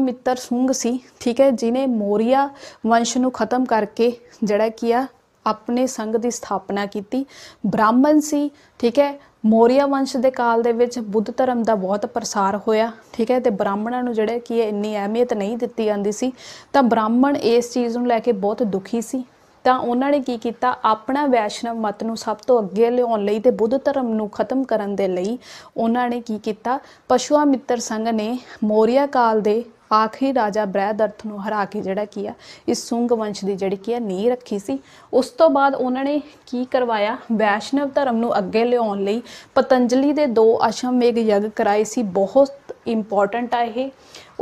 ਮਿੱਤਰ ਸੁੰਗ ਸੀ ਠੀਕ ਹੈ ਜਿਨੇ ਮੋਰੀਆ ਵੰਸ਼ ਨੂੰ ਖਤਮ ਕਰਕੇ ਜਿਹੜਾ ਕੀ ਆ ਆਪਣੇ ਸੰਗ ਦੀ ਸਥਾਪਨਾ ਕੀਤੀ ਬ੍ਰਾਹਮਣ ਸੀ ਠੀਕ ਹੈ ਮੋਰੀਆ ਵੰਸ਼ ਦੇ ਕਾਲ ਦੇ ਵਿੱਚ ਬੁੱਧ ਧਰਮ ਦਾ ਬਹੁਤ ਪ੍ਰਸਾਰ ਹੋਇਆ ਠੀਕ ਹੈ ਤੇ ਬ੍ਰਾਹਮਣਾਂ ਨੂੰ ਜਿਹੜੇ ਕੀ ਇੰਨੀ ਅਹਿਮੀਅਤ ਨਹੀਂ ਦਿੱਤੀ ਜਾਂਦੀ ਸੀ ਤਾਂ ਬ੍ਰਾਹਮਣ ਇਸ ਚੀਜ਼ ਨੂੰ ਲੈ ਕੇ ਬਹੁਤ ਦੁਖੀ ਸੀ ਤਾਂ ਉਹਨਾਂ ਨੇ ਕੀ ਕੀਤਾ ਆਪਣਾ ਵੈਸ਼ਨਵ ਮਤ ਨੂੰ ਸਭ ਤੋਂ ਅੱਗੇ ਲਿਆਉਣ ਲਈ ਤੇ ਬੁੱਧ ਧਰਮ ਨੂੰ ਖਤਮ ਕਰਨ ਦੇ ਲਈ ਉਹਨਾਂ ਨੇ ਕੀ ਕੀਤਾ ਪਸ਼ੂਆ ਮਿੱਤਰ ਸੰਘ ਨੇ ਮੋਰੀਆ ਕਾਲ ਦੇ ਆਖਰੀ ਰਾਜਾ ਬ੍ਰਹਿਦਰਥ ਨੂੰ ਹਰਾ ਕੇ ਜਿਹੜਾ ਕੀ ਆ ਇਸ ਸੁੰਗ ਵੰਸ਼ ਦੀ ਜਿਹੜੀ ਕੀ ਆ ਨੀ ਰੱਖੀ ਸੀ ਉਸ ਤੋਂ ਬਾਅਦ ਉਹਨਾਂ ਨੇ ਕੀ ਕਰਵਾਇਆ ਵੈਸ਼ਨਵ ਧਰਮ ਨੂੰ ਅੱਗੇ ਲਿਆਉਣ ਲਈ ਪਤੰਜਲੀ ਦੇ ਦੋ ਅਸ਼ਮੇਗ ਯੱਗ ਕਰਾਏ ਸੀ ਬਹੁਤ ਇੰਪੋਰਟੈਂਟ ਆ ਇਹ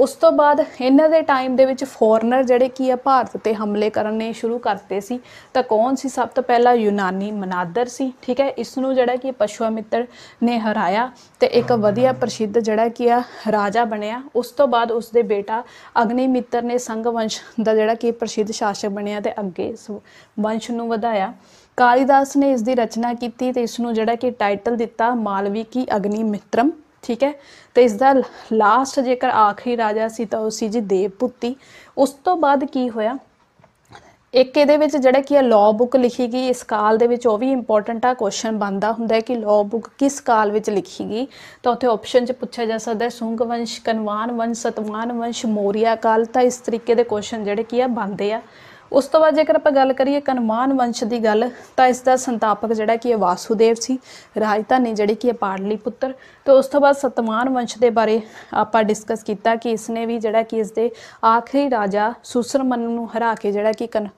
ਉਸ ਤੋਂ ਬਾਅਦ ਇਹਨਾਂ ਦੇ ਟਾਈਮ ਦੇ ਵਿੱਚ ਫੋਰਨਰ ਜਿਹੜੇ ਕੀ ਆ ਭਾਰਤ ਤੇ ਹਮਲੇ ਕਰਨੇ ਸ਼ੁਰੂ ਕਰਤੇ ਸੀ ਤਾਂ ਕੌਣ ਸੀ ਸਭ ਤੋਂ ਪਹਿਲਾਂ ਯੂਨਾਨੀ ਮਨਾਦਰ ਸੀ ਠੀਕ ਹੈ ਇਸ ਨੂੰ ਜਿਹੜਾ ਕਿ ਪਸ਼ੂਮਿੱਤਰ ਨੇ ਹਰਾਇਆ ਤੇ ਇੱਕ ਵਧੀਆ ਪ੍ਰਸਿੱਧ ਜਿਹੜਾ ਕੀ ਆ ਰਾਜਾ ਬਣਿਆ ਉਸ ਤੋਂ ਬਾਅਦ ਉਸ ਦੇ ਬੇਟਾ ਅਗਨੀਮਿੱਤਰ ਨੇ ਸੰਘ ਵੰਸ਼ ਦਾ ਜਿਹੜਾ ਕਿ ਪ੍ਰਸਿੱਧ ਸ਼ਾਸਕ ਬਣਿਆ ਤੇ ਅੱਗੇ ਵੰਸ਼ ਨੂੰ ਵਧਾਇਆ ਕਾਲੀਦਾਸ ਨੇ ਇਸ ਦੀ ਰਚਨਾ ਕੀਤੀ ਤੇ ਇਸ ਨੂੰ ਜਿਹੜਾ ਕਿ ਟਾਈਟਲ ਦਿੱਤਾ ਮਾਲਵੀ ਕੀ ਅਗਨੀ ਮਿੱਤਰਮ ਠੀਕ ਹੈ ਤੇ ਇਸ ਦਾ ਲਾਸਟ ਜੇਕਰ ਆਖਰੀ ਰਾਜਾ ਸੀ ਤਾਂ ਉਹ ਸੀ ਜੀ ਦੇਵਪੁੱਤੀ ਉਸ ਤੋਂ ਬਾਅਦ ਕੀ ਹੋਇਆ ਇੱਕ ਇਹਦੇ ਵਿੱਚ ਜਿਹੜਾ ਕੀ ਹੈ ਲਾਅ ਬੁੱਕ ਲਿਖੀ ਗਈ ਇਸ ਕਾਲ ਦੇ ਵਿੱਚ ਉਹ ਵੀ ਇੰਪੋਰਟੈਂਟ ਆ ਕੁਐਸਚਨ ਬਣਦਾ ਹੁੰਦਾ ਹੈ ਕਿ ਲਾਅ ਬੁੱਕ ਕਿਸ ਕਾਲ ਵਿੱਚ ਲਿਖੀ ਗਈ ਤਾਂ ਉੱਥੇ ਆਪਸ਼ਨ 'ਚ ਪੁੱਛਿਆ ਜਾ ਸਕਦਾ ਹੈ ਸੁੰਗ ਵੰਸ਼ ਕਨਵਾਨ ਵੰਸ਼ ਸਤਵਾਨ ਵੰਸ਼ ਮੋਰੀਆ ਕਾਲ ਤਾਂ ਇਸ ਤਰੀਕੇ ਦੇ ਕੁਐਸਚਨ ਜਿਹੜੇ ਕੀ ਆ ਬੰਦੇ ਆ ਉਸ ਤੋਂ ਬਾਅਦ ਜੇਕਰ ਆਪਾਂ ਗੱਲ ਕਰੀਏ ਕਨਮਾਨ ਵੰਸ਼ ਦੀ ਗੱਲ ਤਾਂ ਇਸ ਦਾ ਸੰਤਾਪਕ ਜਿਹੜਾ ਕਿ ਇਹ ਵਾਸੂਦੇਵ ਸੀ ਰਾਜਧਾਨੀ ਜਿਹੜੀ ਕਿ ਇਹ ਪੁੱਤਰ ਤੇ ਉਸ ਤੋਂ ਬਾਅਦ ਸਤਮਾਨ ਵੰਸ਼ ਦੇ ਬਾਰੇ ਆਪਾਂ ਡਿਸਕਸ ਕੀਤਾ ਕਿ ਇਸਨੇ ਵੀ ਜਿਹੜਾ ਕਿ ਇਸ ਦੇ ਆਖਰੀ ਰਾਜਾ ਸੁਸਰਮਨ ਨੂੰ ਹਰਾ ਕੇ ਜਿਹੜਾ ਕਿ ਕਨ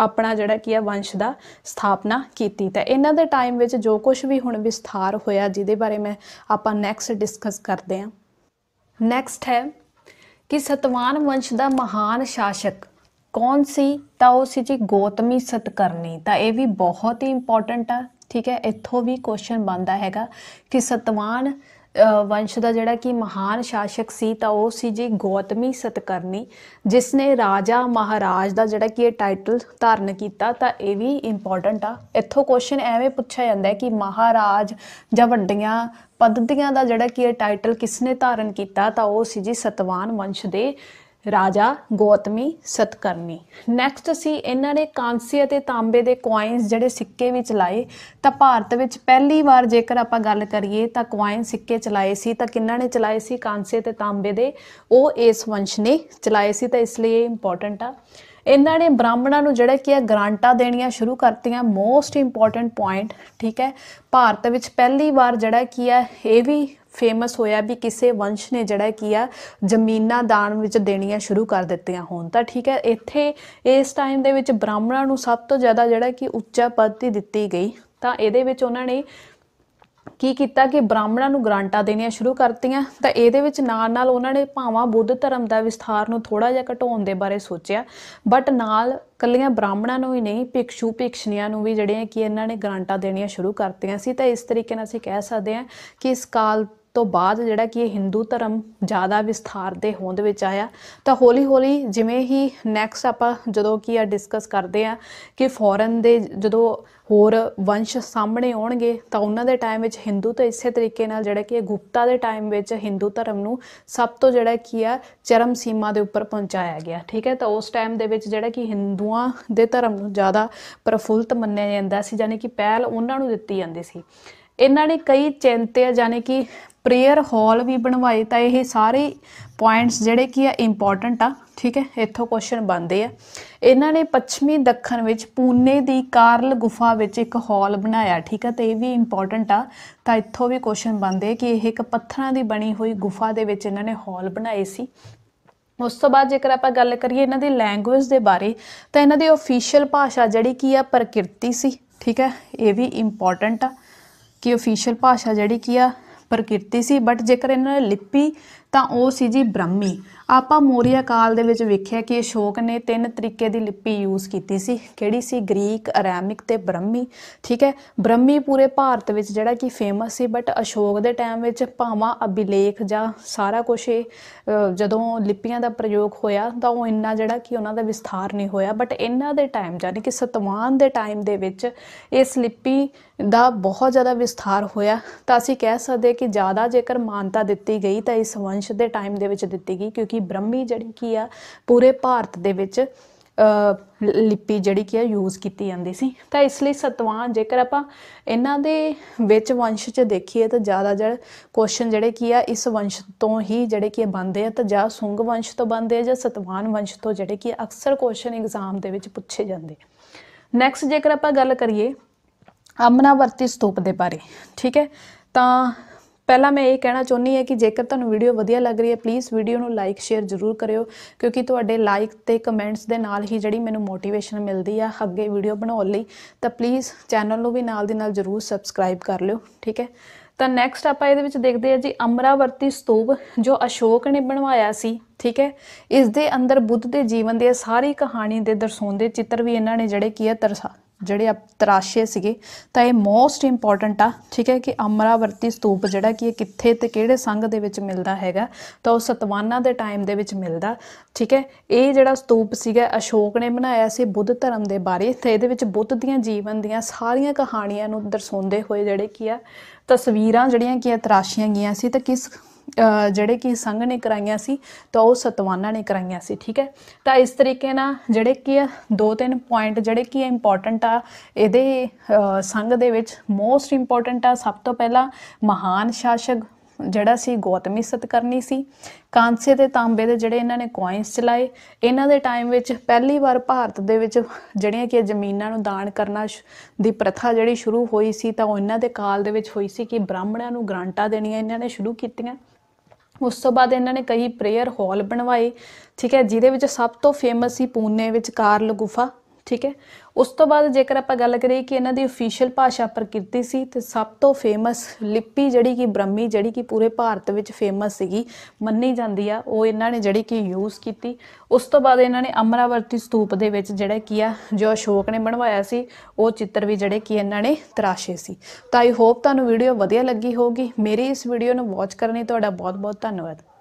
ਆਪਣਾ ਜਿਹੜਾ ਕੀ ਆ ਵੰਸ਼ ਦਾ ਸਥਾਪਨਾ ਕੀਤੀ ਤਾਂ ਇਹਨਾਂ ਦੇ ਟਾਈਮ ਵਿੱਚ ਜੋ ਕੁਝ ਵੀ ਹੁਣ ਵਿਸਥਾਰ ਹੋਇਆ ਜਿਹਦੇ ਬਾਰੇ ਮੈਂ ਆਪਾਂ ਨੈਕਸਟ ਡਿਸਕਸ ਕਰਦੇ ਹਾਂ ਨੈਕਸਟ ਹੈ ਕਿ ਸਤਵਾਨ ਵੰਸ਼ ਦਾ ਮਹਾਨ ਸ਼ਾਸਕ ਕੌਣ ਸੀ ਤਾਂ ਉਹ ਸੀ ਜੀ ਗੋਤਮੀ ਸਤਕਰਨੀ ਤਾਂ ਇਹ ਵੀ ਬਹੁਤ ਹੀ ਇੰਪੋਰਟੈਂਟ ਆ ਠੀਕ ਹੈ ਇੱਥੋਂ ਵੀ ਕੁਐਸਚਨ ਬਣਦਾ ਹੈਗਾ ਕਿ ਸਤਵਾਨ ਵੰਸ਼ ਦਾ ਜਿਹੜਾ ਕਿ ਮਹਾਨ ਸ਼ਾਸਕ ਸੀ ਤਾਂ ਉਹ ਸੀ ਜੀ ਗੋਤਮੀ ਸਤਕਰਨੀ ਜਿਸ ਨੇ ਰਾਜਾ ਮਹਾਰਾਜ ਦਾ ਜਿਹੜਾ ਕਿ ਇਹ ਟਾਈਟਲ ਧਾਰਨ ਕੀਤਾ ਤਾਂ ਇਹ ਵੀ ਇੰਪੋਰਟੈਂਟ ਆ ਇੱਥੋਂ ਕੁਐਸਚਨ ਐਵੇਂ ਪੁੱਛਿਆ ਜਾਂਦਾ ਹੈ ਕਿ ਮਹਾਰਾਜ ਜਾਂ ਵੱਡੀਆਂ ਪਦਵੀਆਂ ਦਾ ਜਿਹੜਾ ਕਿ ਇਹ ਟਾਈਟਲ ਕਿਸ ਨੇ ਧਾਰਨ ਕੀਤਾ ਤਾਂ ਉਹ ਸੀ ਜੀ ਸਤਵਾਨ ਵੰਸ਼ ਦੇ ਰਾਜਾ ਗੋਤਮੀ ਸਤਕਰਨੀ ਨੈਕਸਟ ਸੀ ਇਹਨਾਂ ਨੇ ਕਾਂਸੀ ਅਤੇ ਤਾਂਬੇ ਦੇ ਕੁਆਇਨਸ ਜਿਹੜੇ ਸਿੱਕੇ ਵਿੱਚ ਲਾਏ ਤਾਂ ਭਾਰਤ ਵਿੱਚ ਪਹਿਲੀ ਵਾਰ ਜੇਕਰ ਆਪਾਂ ਗੱਲ ਕਰੀਏ ਤਾਂ ਕੁਆਇਨ ਸਿੱਕੇ ਚਲਾਏ ਸੀ ਤਾਂ ਕਿੰਨਾਂ ਨੇ ਚਲਾਏ ਸੀ ਕਾਂਸੀ ਅਤੇ ਤਾਂਬੇ ਦੇ ਉਹ ਇਸ ਵੰਸ਼ ਨੇ ਚਲਾਏ ਸੀ ਤਾਂ ਇਸ ਲਈ ਇਹ ਇੰਪੋਰਟੈਂਟ ਆ ਇਹਨਾਂ ਨੇ ਬ੍ਰਾਹਮਣਾਂ ਨੂੰ ਜਿਹੜਾ ਕੀ ਹੈ ਗਰਾਂਟਾ ਦੇਣੀਆਂ ਸ਼ੁਰੂ ਕਰਤੀਆਂ ਮੋਸਟ ਇੰਪੋਰਟੈਂਟ ਪੁਆਇੰਟ ਠੀਕ ਹੈ ਭਾਰਤ ਵਿੱਚ ਪਹਿਲੀ ਵਾਰ ਜਿਹੜਾ ਕੀ ਹੈ ਇਹ ਵੀ ਫੇਮਸ ਹੋਇਆ ਵੀ ਕਿਸੇ ਵੰਸ਼ ਨੇ ਜਿਹੜਾ ਕੀ ਆ ਜ਼ਮੀਨਾਂ ਦਾਨ ਵਿੱਚ ਦੇਣੀਆਂ ਸ਼ੁਰੂ ਕਰ ਦਿੱਤੀਆਂ ਹੋਣ ਤਾਂ ਠੀਕ ਹੈ ਇੱਥੇ ਇਸ ਟਾਈਮ ਦੇ ਵਿੱਚ ਬ੍ਰਾਹਮਣਾਂ ਨੂੰ ਸਭ ਤੋਂ ਜ਼ਿਆਦਾ ਜਿਹੜਾ ਕਿ ਉੱਚਾ ਪਦਤੀ ਦਿੱਤੀ ਗਈ ਤਾਂ ਇਹਦੇ ਵਿੱਚ ਉਹਨਾਂ ਨੇ ਕੀ ਕੀਤਾ ਕਿ ਬ੍ਰਾਹਮਣਾਂ ਨੂੰ ਗ੍ਰਾਂਟਾਂ ਦੇਣੀਆਂ ਸ਼ੁਰੂ ਕਰਤੀਆਂ ਤਾਂ ਇਹਦੇ ਵਿੱਚ ਨਾਲ ਨਾਲ ਉਹਨਾਂ ਨੇ ਭਾਵਾਂ ਬੁੱਧ ਧਰਮ ਦਾ ਵਿਸਥਾਰ ਨੂੰ ਥੋੜਾ ਜਿਹਾ ਘਟਾਉਣ ਦੇ ਬਾਰੇ ਸੋਚਿਆ ਬਟ ਨਾਲ ਕੱਲੀਆਂ ਬ੍ਰਾਹਮਣਾਂ ਨੂੰ ਹੀ ਨਹੀਂ ਭਿਕਸ਼ੂ ਭਿਕਸ਼ਨੀਆਂ ਨੂੰ ਵੀ ਜਿਹੜੀਆਂ ਕਿ ਇਹਨਾਂ ਨੇ ਗ੍ਰਾਂਟਾਂ ਦੇਣੀਆਂ ਸ਼ੁਰੂ ਕਰਤੀਆਂ ਸੀ ਤਾਂ ਇਸ ਤਰੀਕੇ ਨਾਲ ਅਸੀਂ ਕਹਿ ਸਕਦੇ ਹਾਂ ਕਿ ਇਸ ਕਾਲ ਤੋਂ ਬਾਅਦ ਜਿਹੜਾ ਕਿ ਇਹ ਹਿੰਦੂ ਧਰਮ ਜ਼ਿਆਦਾ ਵਿਸਥਾਰ ਦੇ ਹੋਂਦ ਵਿੱਚ ਆਇਆ ਤਾਂ ਹੌਲੀ-ਹੌਲੀ ਜਿਵੇਂ ਹੀ ਨੈਕਸਟ ਆਪਾਂ ਜਦੋਂ ਕੀ ਆ ਡਿਸਕਸ ਕਰਦੇ ਆ ਕਿ ਫੋਰਨ ਦੇ ਜਦੋਂ ਹੋਰ ਵੰਸ਼ ਸਾਹਮਣੇ ਆਉਣਗੇ ਤਾਂ ਉਹਨਾਂ ਦੇ ਟਾਈਮ ਵਿੱਚ ਹਿੰਦੂ ਤਾਂ ਇਸੇ ਤਰੀਕੇ ਨਾਲ ਜਿਹੜਾ ਕਿ ਗੁਪਤਾ ਦੇ ਟਾਈਮ ਵਿੱਚ ਹਿੰਦੂ ਧਰਮ ਨੂੰ ਸਭ ਤੋਂ ਜਿਹੜਾ ਕੀ ਆ ਚਰਮ ਸੀਮਾ ਦੇ ਉੱਪਰ ਪਹੁੰਚਾਇਆ ਗਿਆ ਠੀਕ ਹੈ ਤਾਂ ਉਸ ਟਾਈਮ ਦੇ ਵਿੱਚ ਜਿਹੜਾ ਕਿ ਹਿੰਦੂਆਂ ਦੇ ਧਰਮ ਨੂੰ ਜ਼ਿਆਦਾ ਪ੍ਰਫੁੱਲਤ ਮੰਨਿਆ ਜਾਂਦਾ ਸੀ ਯਾਨੀ ਕਿ ਪਹਿਲ ਉਹਨਾਂ ਨੂੰ ਦਿੱਤੀ ਜਾਂਦੀ ਸੀ ਇਹਨਾਂ ਨੇ ਕਈ ਚਿੰਤੇ ਯਾਨੀ ਕਿ ਪ੍ਰੇਅਰ ਹਾਲ ਵੀ ਬਣਵਾਏ ਤਾਂ ਇਹ ਸਾਰੇ ਪੁਆਇੰਟਸ ਜਿਹੜੇ ਕੀ ਆ ਇੰਪੋਰਟੈਂਟ ਆ ਠੀਕ ਹੈ ਇੱਥੋਂ ਕੁਐਸਚਨ ਬਣਦੇ ਆ ਇਹਨਾਂ ਨੇ ਪੱਛਮੀ ਦੱਖਣ ਵਿੱਚ ਪੂਨੇ ਦੀ ਕਾਰਲ ਗੁਫਾ ਵਿੱਚ ਇੱਕ ਹਾਲ ਬਣਾਇਆ ਠੀਕ ਹੈ ਤੇ ਇਹ ਵੀ ਇੰਪੋਰਟੈਂਟ ਆ ਤਾਂ ਇੱਥੋਂ ਵੀ ਕੁਐਸਚਨ ਬਣਦੇ ਕਿ ਇਹ ਇੱਕ ਪੱਥਰਾਂ ਦੀ ਬਣੀ ਹੋਈ ਗੁਫਾ ਦੇ ਵਿੱਚ ਇਹਨਾਂ ਨੇ ਹਾਲ ਬਣਾਏ ਸੀ ਉਸ ਤੋਂ ਬਾਅਦ ਜੇਕਰ ਆਪਾਂ ਗੱਲ ਕਰੀਏ ਇਹਨਾਂ ਦੀ ਲੈਂਗੁਏਜ ਦੇ ਬਾਰੇ ਤਾਂ ਇਹਨਾਂ ਦੀ ਅਫੀਸ਼ੀਅਲ ਭਾਸ਼ਾ ਜਿਹੜੀ ਕੀ ਆ ਪ੍ਰਕਿਰਤੀ ਸੀ ਠੀਕ ਹੈ ਇਹ ਵੀ ਇੰਪੋਰਟੈਂਟ ਆ ਕਿ ਅਫੀਸ਼ੀਅਲ ਭਾਸ਼ਾ ਜਿਹੜੀ ਕੀ ਆ ਪ੍ਰਕਿਰਤੀ ਸੀ ਬਟ ਜੇਕਰ ਇਹਨਾਂ ਨੇ ਲਿਪੀ ਤਾਂ ਉਹ ਸੀ ਜੀ ਬ੍ਰਹਮੀ ਆਪਾਂ ਮੌਰੀਆ ਕਾਲ ਦੇ ਵਿੱਚ ਵੇਖਿਆ ਕਿ ਅਸ਼ੋਕ ਨੇ ਤਿੰਨ ਤਰੀਕੇ ਦੀ ਲਿਪੀ ਯੂਜ਼ ਕੀਤੀ ਸੀ ਕਿਹੜੀ ਸੀ ਗ੍ਰੀਕ ਅਰਾਮਿਕ ਤੇ ਬ੍ਰਹਮੀ ਠੀਕ ਹੈ ਬ੍ਰਹਮੀ ਪੂਰੇ ਭਾਰਤ ਵਿੱਚ ਜਿਹੜਾ ਕਿ ਫੇਮਸ ਸੀ ਬਟ ਅਸ਼ੋਕ ਦੇ ਟਾਈਮ ਵਿੱਚ ਭਾਵਾਂ ਅਭਿਲੇਖ ਜਾਂ ਸਾਰਾ ਕੁਝ ਜਦੋਂ ਲਿਪੀਆਂ ਦਾ ਪ੍ਰਯੋਗ ਹੋਇਆ ਤਾਂ ਉਹ ਇੰਨਾ ਜਿਹੜਾ ਕਿ ਉਹਨਾਂ ਦਾ ਵਿਸਥਾਰ ਨਹੀਂ ਹੋਇਆ ਬਟ ਇਹਨਾਂ ਦੇ ਟਾਈਮ ਯਾਨੀ ਕਿ ਸਤਵਾਨ ਦੇ ਟਾਈਮ ਦੇ ਵਿੱਚ ਇਸ ਲਿਪੀ ਦਾ ਬਹੁਤ ਜ਼ਿਆਦਾ ਵਿਸਥਾਰ ਹੋਇਆ ਤਾਂ ਅਸੀਂ ਕਹਿ ਸਕਦੇ ਕਿ ਜ਼ਿਆਦਾ ਜੇਕਰ ਮਾਨਤਾ ਦਿੱਤੀ ਗਈ ਤਾਂ ਇਸ ਵੰਸ਼ ਦੇ ਟਾਈਮ ਦੇ ਵਿੱਚ ਦਿੱਤੀ ਗਈ ਕਿਉਂਕਿ ਬ੍ਰਹਮੀ ਜਿਹੜੀ ਕੀ ਆ ਪੂਰੇ ਭਾਰਤ ਦੇ ਵਿੱਚ ਲਿਪੀ ਜਿਹੜੀ ਕੀ ਆ ਯੂਜ਼ ਕੀਤੀ ਜਾਂਦੀ ਸੀ ਤਾਂ ਇਸ ਲਈ ਸਤਵਾਂ ਜੇਕਰ ਆਪਾਂ ਇਹਨਾਂ ਦੇ ਵਿੱਚ ਵੰਸ਼ 'ਚ ਦੇਖੀਏ ਤਾਂ ਜ਼ਿਆਦਾ ਜੜ ਕੁਐਸਚਨ ਜਿਹੜੇ ਕੀ ਆ ਇਸ ਵੰਸ਼ ਤੋਂ ਹੀ ਜਿਹੜੇ ਕੀ ਬੰਦੇ ਆ ਤਾਂ ਜਾਂ ਸੁੰਗ ਵੰਸ਼ ਤੋਂ ਬੰਦੇ ਆ ਜਾਂ ਸਤਵਾਨ ਵੰਸ਼ ਤੋਂ ਜਿਹੜੇ ਕੀ ਅਕਸਰ ਕੁਐਸਚਨ ਐਗਜ਼ਾਮ ਦੇ ਵਿੱਚ ਪੁੱਛੇ ਜਾਂਦੇ ਨੈਕਸਟ ਜੇਕਰ ਆਪਾਂ ਗੱਲ ਕਰੀਏ ਅਮਨਾਵਰਤੀ ਸਤੂਪ ਦੇ ਬਾਰੇ ਠੀਕ ਹੈ ਤਾਂ ਪਹਿਲਾਂ ਮੈਂ ਇਹ ਕਹਿਣਾ ਚਾਹੁੰਨੀ ਹੈ ਕਿ ਜੇਕਰ ਤੁਹਾਨੂੰ ਵੀਡੀਓ ਵਧੀਆ ਲੱਗ ਰਹੀ ਹੈ ਪਲੀਜ਼ ਵੀਡੀਓ ਨੂੰ ਲਾਈਕ ਸ਼ੇਅਰ ਜ਼ਰੂਰ ਕਰਿਓ ਕਿਉਂਕਿ ਤੁਹਾਡੇ ਲਾਈਕ ਤੇ ਕਮੈਂਟਸ ਦੇ ਨਾਲ ਹੀ ਜਿਹੜੀ ਮੈਨੂੰ ਮੋਟੀਵੇਸ਼ਨ ਮਿਲਦੀ ਆ ਅੱਗੇ ਵੀਡੀਓ ਬਣਾਉਣ ਲਈ ਤਾਂ ਪਲੀਜ਼ ਚੈਨਲ ਨੂੰ ਵੀ ਨਾਲ ਦੇ ਨਾਲ ਜ਼ਰੂਰ ਸਬਸਕ੍ਰਾਈਬ ਕਰ ਲਿਓ ਠੀਕ ਹੈ ਤਾਂ ਨੈਕਸਟ ਆਪਾਂ ਇਹਦੇ ਵਿੱਚ ਦੇਖਦੇ ਆ ਜੀ ਅਮਰਾਵਰਤੀ ਸਤੂਪ ਜੋ ਅਸ਼ੋਕ ਨੇ ਬਣਵਾਇਆ ਸੀ ਠੀਕ ਹੈ ਇਸ ਦੇ ਅੰਦਰ ਬੁੱਧ ਦੇ ਜੀਵਨ ਦੇ ਸਾਰੀ ਕਹਾਣੀ ਦੇ ਦਰਸਾਉਂਦੇ ਚਿੱਤਰ ਵੀ ਇਹਨਾਂ ਨੇ ਜਿਹੜੇ ਕੀ ਤਰਸਾ ਜਿਹੜੇ ਆ ਤਰਾਸ਼ੇ ਸੀਗੇ ਤਾਂ ਇਹ ਮੋਸਟ ਇੰਪੋਰਟੈਂਟ ਆ ਠੀਕ ਹੈ ਕਿ ਅਮਰਾਵਰਤੀ ਸਤੂਪ ਜਿਹੜਾ ਕਿ ਇਹ ਕਿੱਥੇ ਤੇ ਕਿਹੜੇ ਸੰਗ ਦੇ ਵਿੱਚ ਮਿਲਦਾ ਹੈਗਾ ਤਾਂ ਉਹ ਸਤਵਾਨਾ ਦੇ ਟਾਈਮ ਦੇ ਵਿੱਚ ਮਿਲਦਾ ਠੀਕ ਹੈ ਇਹ ਜਿਹੜਾ ਸਤੂਪ ਸੀਗਾ ਅਸ਼ੋਕ ਨੇ ਬਣਾਇਆ ਸੀ ਬੁੱਧ ਧਰਮ ਦੇ ਬਾਰੇ ਤੇ ਇਹਦੇ ਵਿੱਚ ਬੁੱਧ ਦੀਆਂ ਜੀਵਨ ਦੀਆਂ ਸਾਰੀਆਂ ਕਹਾਣੀਆਂ ਨੂੰ ਦਰਸਾਉਂਦੇ ਹੋਏ ਜਿਹੜੇ ਕੀ ਆ ਤਸਵੀਰਾਂ ਜਿਹੜੀਆਂ ਕੀ ਆ ਤਰਾਸ਼ੀਆਂ ਗਈਆਂ ਸੀ ਤਾਂ ਕਿਸ ਜਿਹੜੇ ਕਿ ਸੰਘ ਨੇ ਕਰਾਈਆਂ ਸੀ ਤਾਂ ਉਹ ਸਤਵਾਨਾ ਨੇ ਕਰਾਈਆਂ ਸੀ ਠੀਕ ਹੈ ਤਾਂ ਇਸ ਤਰੀਕੇ ਨਾਲ ਜਿਹੜੇ ਕਿ ਦੋ ਤਿੰਨ ਪੁਆਇੰਟ ਜਿਹੜੇ ਕਿ ਇੰਪੋਰਟੈਂਟ ਆ ਇਹਦੇ ਸੰਘ ਦੇ ਵਿੱਚ ਮੋਸਟ ਇੰਪੋਰਟੈਂਟ ਆ ਸਭ ਤੋਂ ਪਹਿਲਾਂ ਮਹਾਨ ਸ਼ਾਸਕ ਜਿਹੜਾ ਸੀ ਗੋਤਮੀ ਸਤਕਰਨੀ ਸੀ ਕਾਂਸੇ ਤੇ ਤਾਂਬੇ ਦੇ ਜਿਹੜੇ ਇਹਨਾਂ ਨੇ ਕੋਇਨਸ ਚਲਾਏ ਇਹਨਾਂ ਦੇ ਟਾਈਮ ਵਿੱਚ ਪਹਿਲੀ ਵਾਰ ਭਾਰਤ ਦੇ ਵਿੱਚ ਜਿਹੜੀਆਂ ਕਿ ਜ਼ਮੀਨਾਂ ਨੂੰ ਦਾਨ ਕਰਨਾ ਦੀ ਪ੍ਰਥਾ ਜਿਹੜੀ ਸ਼ੁਰੂ ਹੋਈ ਸੀ ਤਾਂ ਉਹ ਇਹਨਾਂ ਦੇ ਕਾਲ ਦੇ ਵਿੱਚ ਹੋਈ ਸੀ ਕਿ ਬ੍ਰਾਹਮਣਾਂ ਨੂੰ ਗ੍ਰਾਂਟਾਂ ਦੇਣੀਆਂ ਇਹਨਾਂ ਨੇ ਸ਼ੁਰੂ ਕੀਤੀਆਂ ਉਸ ਤੋਂ ਬਾਅਦ ਇਹਨਾਂ ਨੇ ਕਈ ਪ੍ਰੇਅਰ ਹਾਲ ਬਣਵਾਏ ਠੀਕ ਹੈ ਜਿਹਦੇ ਵਿੱਚ ਸਭ ਤੋਂ ਫੇਮਸ ਸੀ ਪੂਨੇ ਵਿੱਚ ਕਾਰਲ ਗੁਫਾ ਠੀਕ ਹੈ ਉਸ ਤੋਂ ਬਾਅਦ ਜੇਕਰ ਆਪਾਂ ਗੱਲ ਕਰੀਏ ਕਿ ਇਹਨਾਂ ਦੀ ਅਫੀਸ਼ੀਅਲ ਭਾਸ਼ਾ ਪ੍ਰਕਿਰਤੀ ਸੀ ਤੇ ਸਭ ਤੋਂ ਫੇਮਸ ਲਿਪੀ ਜਿਹੜੀ ਕਿ ਬ੍ਰਹਮੀ ਜਿਹੜੀ ਕਿ ਪੂਰੇ ਭਾਰਤ ਵਿੱਚ ਫੇਮਸ ਸੀਗੀ ਮੰਨੀ ਜਾਂਦੀ ਆ ਉਹ ਇਹਨਾਂ ਨੇ ਜਿਹੜੀ ਕਿ ਯੂਜ਼ ਕੀਤੀ ਉਸ ਤੋਂ ਬਾਅਦ ਇਹਨਾਂ ਨੇ ਅਮਰਾਵਤੀ ਸਤੂਪ ਦੇ ਵਿੱਚ ਜਿਹੜਾ ਕੀ ਆ ਜੋ ਅਸ਼ੋਕ ਨੇ ਬਣਵਾਇਆ ਸੀ ਉਹ ਚਿੱਤਰ ਵੀ ਜਿਹੜੇ ਕੀ ਇਹਨਾਂ ਨੇ ਤਰਾਸ਼ੇ ਸੀ ਤਾਂ ਆਈ ਹੋਪ ਤੁਹਾਨੂੰ ਵੀਡੀਓ ਵਧੀਆ ਲੱਗੀ ਹੋਗੀ ਮੇਰੀ ਇਸ ਵੀਡੀਓ ਨੂੰ ਵਾਚ ਕਰਨੇ ਤੁਹਾਡਾ ਬਹੁਤ-ਬਹੁਤ ਧੰਨਵਾਦ